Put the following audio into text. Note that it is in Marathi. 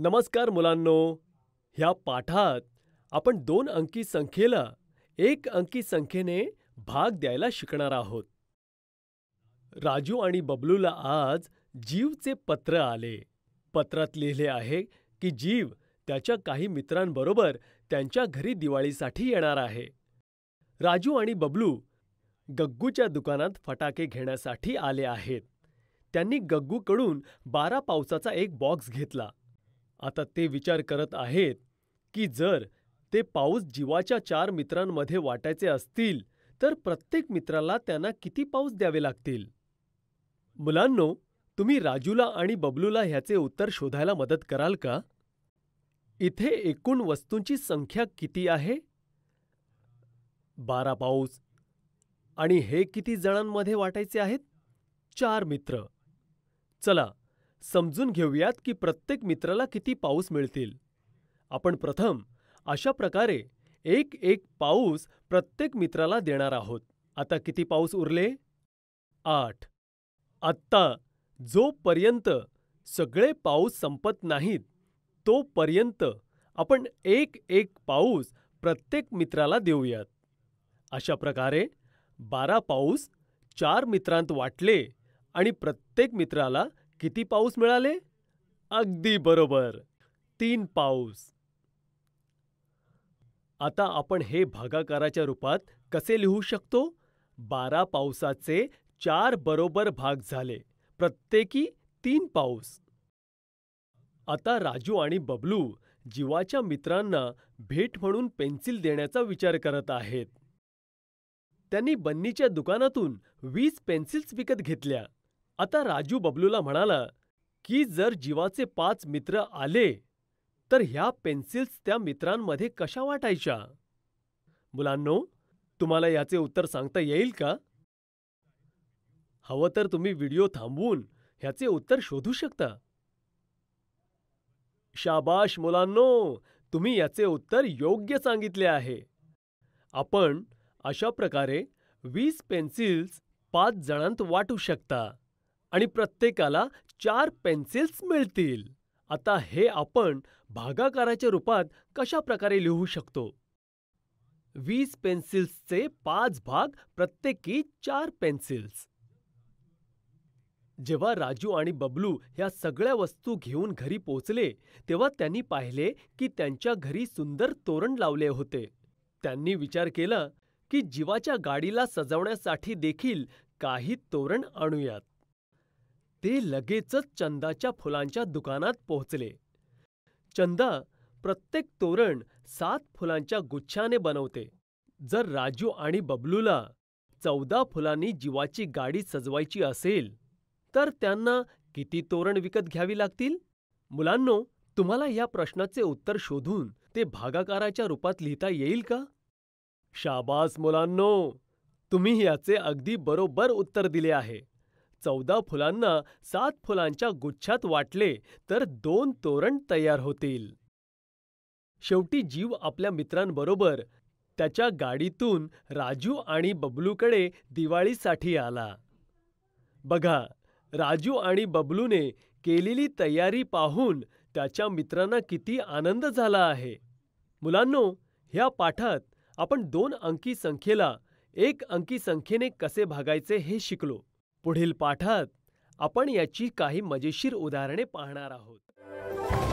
नमस्कार मुलांनो, ह्या पाठात आपण दोन अंकी संख्येला एक अंकी संख्येने भाग द्यायला शिकणार आहोत. राजू आणि बबलूला आज जीवचे पत्र आले. पत्रात लिहिले आहे की जीव त्याच्या काही मित्रांबरोबर त्यांच्या घरी दिवाळीसाठी येणार आहे. राजू आणि बबलू गग्गूच्या दुकानात फटाके घेण्यासाठी आले आहेत. त्यांनी गग्गूकडून बारा पावसाचा एक बॉक्स घेतला आता ते विचार करत आहेत की जर ते पाऊस जीवाच्या चार मित्रांमध्ये वाटायचे असतील तर प्रत्येक मित्राला त्यांना किती पाऊस द्यावे लागतील मुलांनो तुम्ही राजूला आणि बबलूला ह्याचे उत्तर शोधायला मदत कराल का इथे एकूण वस्तूंची संख्या किती आहे बारा पाऊस आणि हे किती जणांमध्ये वाटायचे आहेत चार मित्र चला समजून घेऊयात की प्रत्येक मित्राला किती पाऊस मिळतील. आपण प्रथम अशा प्रकारे एक एक पाऊस प्रत्येक मित्राला देणार आहोत. आता किती पाऊस उरले? आठ. आत्ता जोपर्यंत सगळे पाऊस संपत नाहीत तोपर्यंत आपण एक एक पाऊस प्रत्येक मित्राला देऊयात. अशा प्रकारे बारा पाऊस चार मित्रांत वाटले आणि प्रत्येक मित्राला किती पाऊस मिळाले? अगदी बरोबर, तीन पाऊस. आता आपण हे भागाकाराच्या रूपात कसे लिहू शकतो? बारा पावसाचे चार बरोबर भाग झाले, प्रत्येकी तीन पाऊस. आता राजू आणि बबलू जीवाच्या मित्रांना भेट म्हणून पेन्सिल देण्याचा विचार करत आहेत. त्यांनी बन्नीच्या दुकानातून वीस पेन्सिल्स विकत घेतल्या. आता राजू बबलूला म्हणाला की जर जीवाचे पाच मित्र आले तर ह्या पेन्सिल्स त्या मित्रांमध्ये कशा वाटायच्या मुलांनो तुम्हाला याचे उत्तर सांगता येईल का हवं तर तुम्ही व्हिडिओ थांबवून ह्याचे उत्तर शोधू शकता शाबाश मुलांनो तुम्ही याचे उत्तर योग्य सांगितले आहे आपण अशा प्रकारे वीस पेन्सिल्स पाच जणांत वाटू शकता आणि प्रत्येकाला चार पेन्सिल्स मिळतील. आता हे आपण भागाकाराच्या रूपात कशा प्रकारे लिहू शकतो? वीस पेन्सिल्सचे पाच भाग प्रत्येकी चार पेन्सिल्स. जेव्हा राजू आणि बबलू ह्या सगळ्या वस्तू घेऊन घरी पोचले तेव्हा त्यांनी पाहिले की त्यांच्या घरी सुंदर तोरण लावले होते. त्यांनी विचार केला की जीवाच्या गाडीला सजवण्यासाठी देखील काही तोरण आणूयात. ते लगेचच चंदाच्या फुलांच्या दुकानात पोहोचले. चंदा प्रत्येक तोरण सात फुलांच्या गुच्छाने बनवते. जर राजू आणि बबलूला चौदा फुलांनी जीवाची गाडी सजवायची असेल तर त्यांना किती तोरण विकत घ्यावी लागतील? मुलांनो, तुम्हाला या प्रश्नाचे उत्तर शोधून ते भागाकाराच्या रूपात लिहिता येईल का? शाबास मुलांनो, तुम्ही याचे अगदी बरोबर उत्तर दिले आहे. चौदा फुलांना सात फुलांच्या गुच्छात वाटले तर दोन तोरण तयार होतील. शेवटी जीव आपल्या मित्रांबरोबर त्याच्या गाडीतून राजू आणि बबलूकडे दिवाळीसाठी आला. बघा, राजू आणि बबलूने केलेली तयारी पाहून त्याच्या मित्रांना किती आनंद झाला आहे. मुलांनो, ह्या पाठात आपण दोन अंकी संख्येला एक अंकी संख्येने कसे भागायचे हे शिकलो. पुढील पाठात आपण याची काही मजेशीर उदाहरणे पाहणार आहोत.